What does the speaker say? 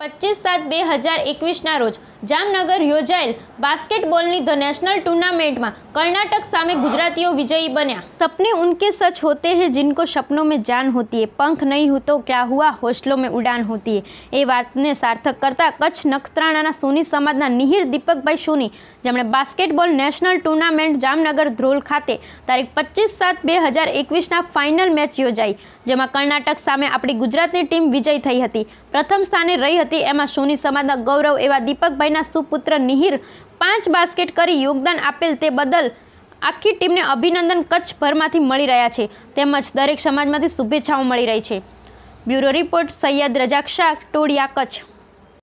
25/7/2021 ના રોજ જામનગર યોજાયેલ バスケットボール ની નેશનલ ટુર્નામેન્ટમાં કર્ણાટક સામે ગુજરાતીઓ વિજયી બન્યા સપને ઉંકે સચ હોતે હે जिनको સપનો મે જાન હોતી હે પંખ નહી હો તો ક્યા હુઆ હોશલો મે ઉડાન હોતી એ વાતને સાર્થક કરતા કચ્છ નકત્રાણાના સોની સમાજના નિહિર દીપકભાઈ સોની જમણે バスケットボール નેશનલ ટુર્નામેન્ટ જામનગર ધ્રોલ ખાતે તારીખ 25/7/2021 ના ફાઈનલ મેચ યોજાય જેમાં કર્ણાટક સામે આપણી ગુજરાતની ટીમ વિજયી થઈ હતી પ્રથમ સ્થાને રહી હતી એમાં સોની સમાજના ગૌરવ એવા દીપકભાઈના સુપુત્ર નિહિર પાંચ બાસ્કેટ કરી યોગદાન આપેલ તે બદલ આખી ટીમને અભિનંદન કચ્છભરમાંથી મળી રહ્યા છે તેમજ દરેક સમાજમાંથી શુભેચ્છાઓ મળી રહી છે બ્યુરો રિપોર્ટ સૈયદ રજાક્ષા શાહ ટોડિયા કચ્છ